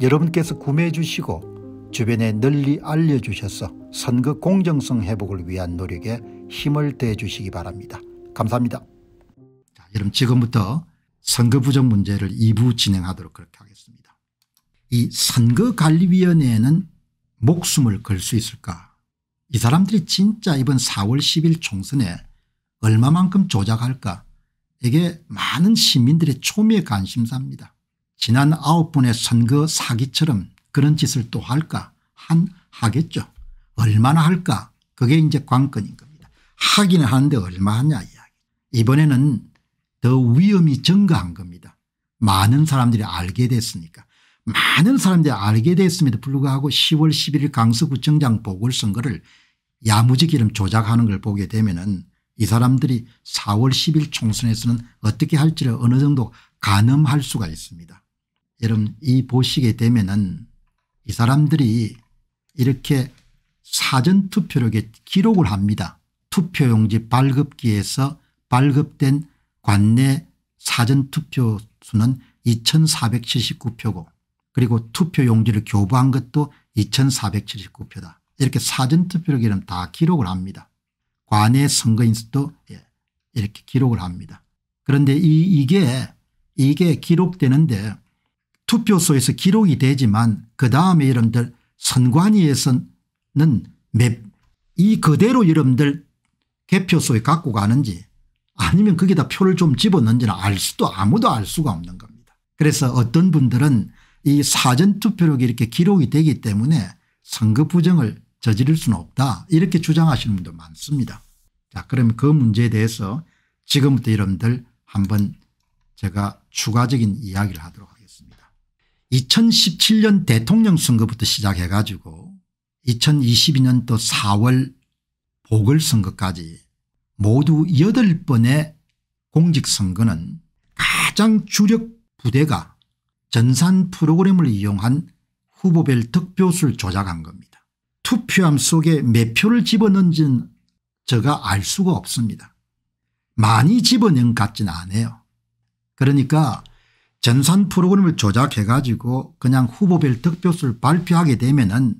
여러분께서 구매해 주시고 주변에 널리 알려주셔서 선거 공정성 회복을 위한 노력에 힘을 대해 주시기 바랍니다. 감사합니다. 자, 여러분 지금부터 선거 부정 문제를 2부 진행하도록 그렇게 하겠습니다. 이 선거관리위원회에는 목숨을 걸 수 있을까 이 사람들이 진짜 이번 4월 10일 총선에 얼마만큼 조작할까 이게 많은 시민들의 초미의 관심사입니다. 지난 아홉 번의 선거 사기처럼 그런 짓을 또 할까 한 하겠죠. 얼마나 할까 그게 이제 관건인 겁니다. 하기는 하는데 얼마 하냐 이야기. 이번에는 더 위험이 증가한 겁니다. 많은 사람들이 알게 됐으니까. 많은 사람들이 알게 됐음에도 불구하고 10월 11일 강서구청장 보궐선거를 야무지기름 조작하는 걸 보게 되면 은이 사람들이 4월 10일 총선에서는 어떻게 할지를 어느 정도 가늠할 수가 있습니다. 여러분 이 보시게 되면은 이 사람들이 이렇게 사전투표로 기록을 합니다. 투표용지 발급기에서 발급된 관내 사전투표 수는 2479표고 그리고 투표용지를 교부한 것도 2479표다. 이렇게 사전투표로 기름 다 기록을 합니다. 관내 선거인 수도 예, 이렇게 기록을 합니다. 그런데 이, 이게 이게 기록되는데 투표소에서 기록이 되지만 그 다음에 여러분들 선관위에서는 맵, 이 그대로 여러분들 개표소에 갖고 가는지 아니면 거기다 표를 좀집었는지는알 수도 아무도 알 수가 없는 겁니다. 그래서 어떤 분들은 이사전투표록이 이렇게 기록이 되기 때문에 선거 부정을 저지를 수는 없다 이렇게 주장하시는 분도 많습니다. 자그럼그 문제에 대해서 지금부터 여러분들 한번 제가 추가적인 이야기를 하도록 하겠습니다. 2017년 대통령 선거부터 시작해 가지고 2022년도 4월 보궐선거까지 모두 8번의 공직선거는 가장 주력 부대가 전산 프로그램을 이용한 후보별 득표수를 조작한 겁니다. 투표함 속에 몇 표를 집어넣은지는 제가 알 수가 없습니다. 많이 집어넣은것 같지는 않아요. 그러니까 전산 프로그램을 조작해가지고 그냥 후보별 득표수를 발표하게 되면은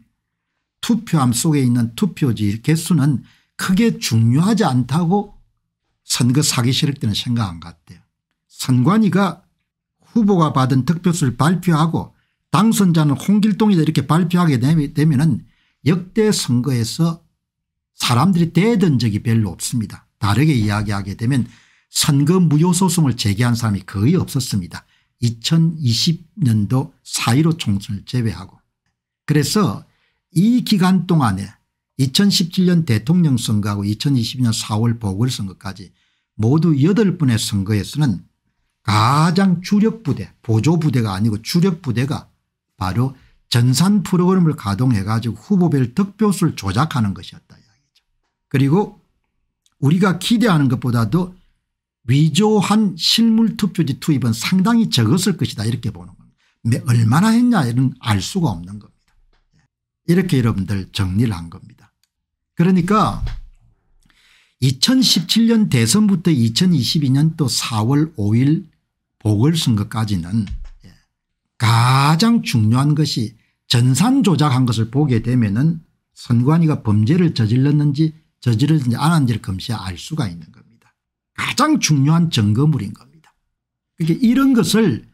투표함 속에 있는 투표지 개수는 크게 중요하지 않다고 선거 사기 세력들은 생각 한것같아요 선관위가 후보가 받은 득표수를 발표하고 당선자는 홍길동이다 이렇게 발표하게 되면 은 역대 선거에서 사람들이 대든 적이 별로 없습니다. 다르게 이야기하게 되면 선거 무효소송을 제기한 사람이 거의 없었습니다. 2020년도 4.15 총선을 제외하고 그래서 이 기간 동안에 2017년 대통령 선거하고 2020년 4월 보궐선거까지 모두 8번의 선거에서는 가장 주력부대 보조부대가 아니고 주력부대가 바로 전산 프로그램을 가동해 가지고 후보별 득표수를 조작하는 것이었다 이야기죠. 그리고 우리가 기대하는 것보다도 위조한 실물투표지 투입은 상당히 적었을 것이다 이렇게 보는 겁니다. 네, 얼마나 했냐 이런 알 수가 없는 겁니다. 예. 이렇게 여러분들 정리를 한 겁니다. 그러니까 2017년 대선부터 2022년도 4월 5일 보궐선거까지는 예, 가장 중요한 것이 전산 조작한 것을 보게 되면 선관위가 범죄를 저질렀는지 저지르지 않았지를 검시해 알 수가 있는 겁니다. 가장 중요한 증거물인 겁니다. 그러니까 이런 것을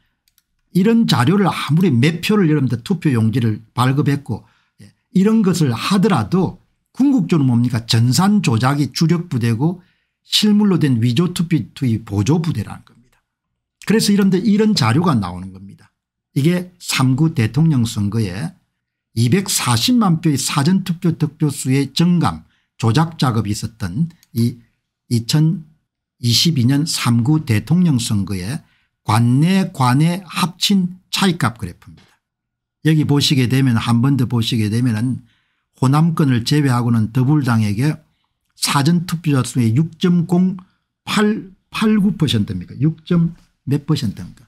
이런 자료를 아무리 몇 표를 여러분들 투표 용지를 발급했고 예, 이런 것을 하더라도 궁극적으로 뭡니까 전산 조작이 주력 부대고 실물로 된 위조 투표 투입 보조 부대라는 겁니다. 그래서 이런데 이런 자료가 나오는 겁니다. 이게 3구 대통령 선거에 240만 표의 사전투표 득표수의 증감 조작 작업이 있었던 이 22년 3구 대통령 선거에 관내 관외 합친 차이값 그래프입니다. 여기 보시게 되면 한 번 더 보시게 되면 은 호남권을 제외하고는 더불당에게 사전투표자 수의 6.089%입니까 6.몇 퍼센트입니까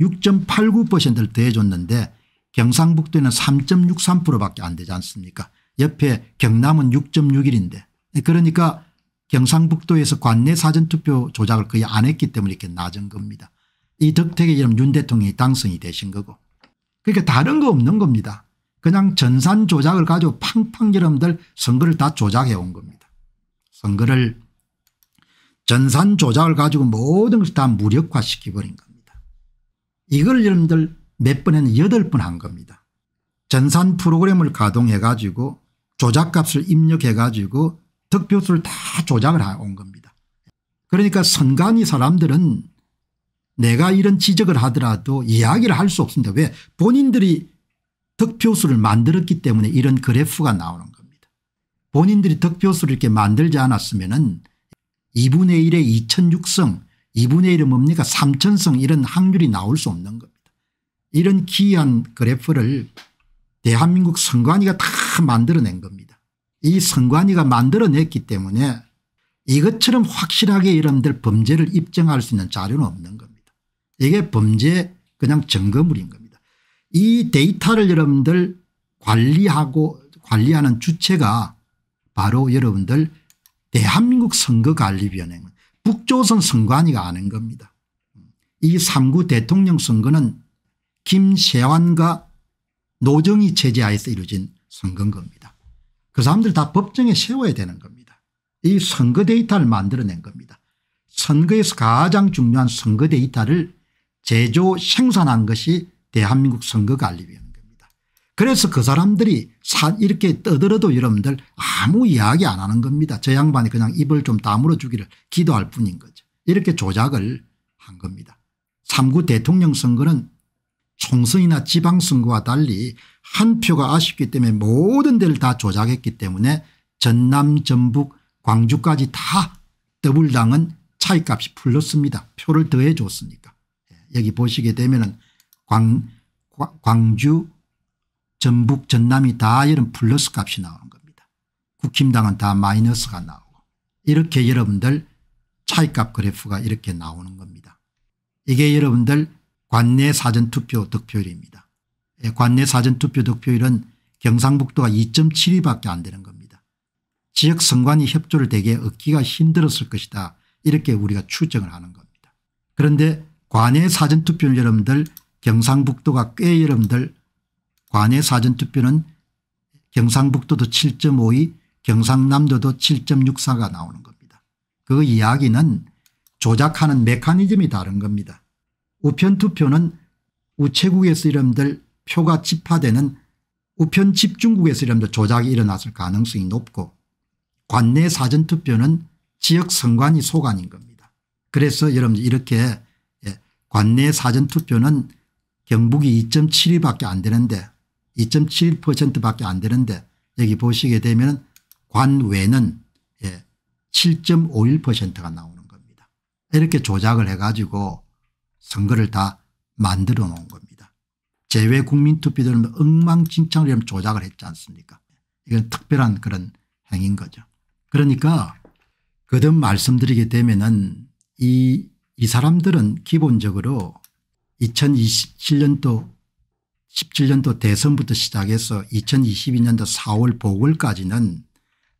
6.89%를 더해줬는데 경상북도에는 3.63% 밖에 안 되지 않습니까 옆에 경남은 6.61인데 그러니까 경상북도에서 관내 사전투표 조작을 거의 안 했기 때문에 이렇게 낮은 겁니다. 이 덕택의 이름 윤 대통령이 당선이 되신 거고. 그러니까 다른 거 없는 겁니다. 그냥 전산 조작을 가지고 팡팡 여러분들 선거를 다 조작해 온 겁니다. 선거를 전산 조작을 가지고 모든 것을 다 무력화시켜버린 겁니다. 이걸 여러분들 몇 번에는 여덟 번 한 겁니다. 전산 프로그램을 가동해 가지고 조작값을 입력해 가지고 득표수를 다 조작을 온 겁니다. 그러니까 선관위 사람들은 내가 이런 지적을 하더라도 이야기를 할 수 없습니다. 왜 본인들이 득표수를 만들었기 때문에 이런 그래프가 나오는 겁니다. 본인들이 득표수를 이렇게 만들지 않았으면 은 2분의 1에 2006성 2분의 1은 뭡니까 3000성 이런 확률이 나올 수 없는 겁니다. 이런 기이한 그래프를 대한민국 선관위가 다 만들어낸 겁니다. 이 선관위가 만들어냈기 때문에 이것처럼 확실하게 이름들 범죄를 입증할 수 있는 자료는 없는 겁니다. 이게 범죄 그냥 증거물인 겁니다. 이 데이터를 여러분들 관리하고 관리하는 주체가 바로 여러분들 대한민국 선거관리위원회 북조선 선관위가 아는 겁니다. 이 3구 대통령 선거는 김세환과 노정희 체제하에서 이루어진 선거인 겁니다. 그 사람들 다 법정에 세워야 되는 겁니다. 이 선거 데이터를 만들어낸 겁니다. 선거에서 가장 중요한 선거 데이터를 제조 생산한 것이 대한민국 선거관리위원회 겁니다. 그래서 그 사람들이 이렇게 떠들어도 여러분들 아무 이야기 안 하는 겁니다. 저 양반이 그냥 입을 좀 다물어 주기를 기도할 뿐인 거죠. 이렇게 조작을 한 겁니다. 3구 대통령 선거는 총선이나 지방선거와 달리 한 표가 아쉽기 때문에 모든 데를 다 조작했기 때문에 전남 전북 광주까지 다 더블당은 차이값이 풀렸습니다. 표를 더해 줬으니까. 예, 여기 보시게 되면 은광 주 전북 전남이 다 이런 플러스 값이 나오는 겁니다. 국힘당은 다 마이너스가 나오고 이렇게 여러분들 차이값 그래프가 이렇게 나오는 겁니다. 이게 여러분들 관내 사전투표 득표율입니다. 예, 관내 사전투표 득표율은 경상북도가 2.72밖에 안 되는 겁니다. 지역 선관위 협조를 대개 얻기가 힘들었을 것이다 이렇게 우리가 추정을 하는 겁니다. 그런데 관내 사전투표는 여러분들 경상북도가 꽤 여러분들 관내 사전투표는 경상북도도 7.52 경상남도도 7.64가 나오는 겁니다. 그 이야기는 조작하는 메커니즘이 다른 겁니다. 우편투표는 우체국에서 이름들 표가 집화되는 우편 집중국에서 이런 조작이 일어났을 가능성이 높고 관내 사전투표는 지역 선관위 소관인 겁니다. 그래서 여러분 이렇게 예, 관내 사전투표는 경북이 2 7밖에안 되는데 2 7밖에안 되는데 여기 보시게 되면 관외는 7.51%가 예, 나오는 겁니다. 이렇게 조작을 해가지고 선거를 다 만들어 놓은 겁니다. 제외 국민투표들은 엉망진창으로 조작을 했지 않습니까 이건 특별한 그런 행인 거죠. 그러니까 거듭 말씀드리게 되면은 이, 이 사람들은 기본적으로 2027년도 17년도 대선부터 시작해서 2022년도 4월 보궐까지는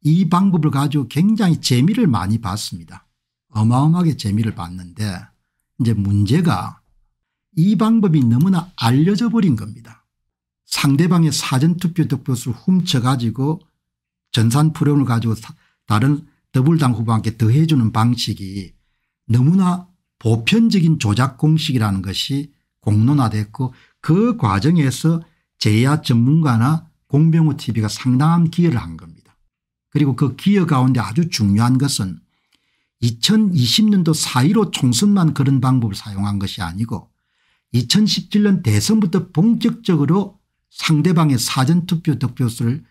이 방법을 가지고 굉장히 재미를 많이 봤습니다. 어마어마하게 재미를 봤는데 이제 문제가 이 방법이 너무나 알려져 버린 겁니다. 상대방의 사전투표 득표수 훔쳐가지고 전산프레온을 가지고 다른 더불당 후보한테 더해주는 방식이 너무나 보편적인 조작 공식이라는 것이 공론화됐고 그 과정에서 제야 전문가나 공병호 tv가 상당한 기여를 한 겁니다. 그리고 그 기여 가운데 아주 중요한 것은 2020년도 4.15 총선만 그런 방법을 사용한 것이 아니고 2017년 대선부터 본격적으로 상대방의 사전투표 득표수를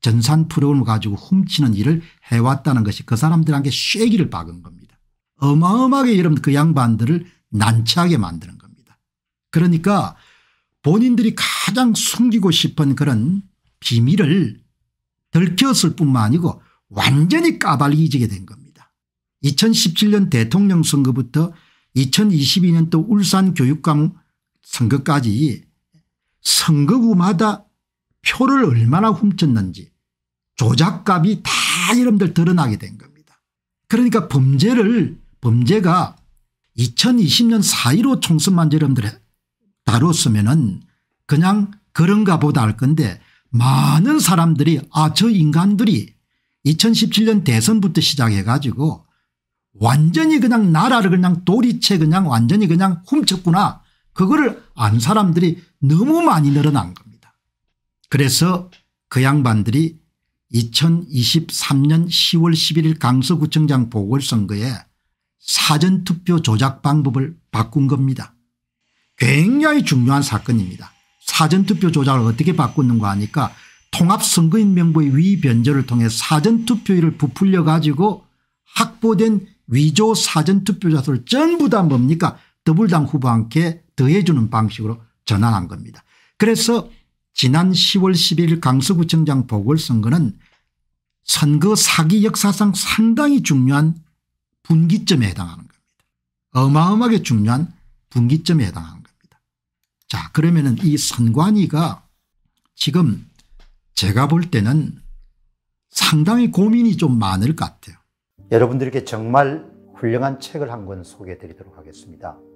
전산 프로그램을 가지고 훔치는 일을 해왔다는 것이 그 사람들한테 쇠기를 박은 겁니다. 어마어마하게 여러분 그 양반들을 난처하게 만드는 겁니다. 그러니까 본인들이 가장 숨기고 싶은 그런 비밀을 들켰을 뿐만 아니고 완전히 까발리지게 된 겁니다. 2017년 대통령 선거부터 2022년도 울산 교육감 선거까지 선거구마다 표를 얼마나 훔쳤는지 조작값이 다 여러분들 드러나게 된 겁니다. 그러니까 범죄를 범죄가 2020년 4.15 총선만 여러분들 다뤘으면 은 그냥 그런가 보다 할 건데 많은 사람들이 아 저 인간들이 2017년 대선부터 시작해 가지고 완전히 그냥 나라를 그냥 도리체 그냥 완전히 그냥 훔쳤구나 그거를 안 사람들이 너무 많이 늘어난 겁니다. 그래서 그 양반들이 2023년 10월 11일 강서구청장 보궐선거에 사전투표 조작 방법을 바꾼 겁니다. 굉장히 중요한 사건입니다. 사전투표 조작을 어떻게 바꾸는가 하니까 통합선거인 명부의 위변조를 통해 사전투표율을 부풀려 가지고 확보된 위조 사전투표자를 전부 다 뭡니까 더블당 후보한테 더해주는 방식으로 전환한 겁니다. 그래서 지난 10월 11일 강서구청장 보궐선거는 선거 사기 역사상 상당히 중요한 분기점에 해당하는 겁니다. 어마어마하게 중요한 분기점에 해당하는 겁니다. 자 그러면 은이 선관위가 지금 제가 볼 때는 상당히 고민이 좀 많을 것 같아요. 여러분들께 정말 훌륭한 책을 한 권 소개해 드리도록 하겠습니다.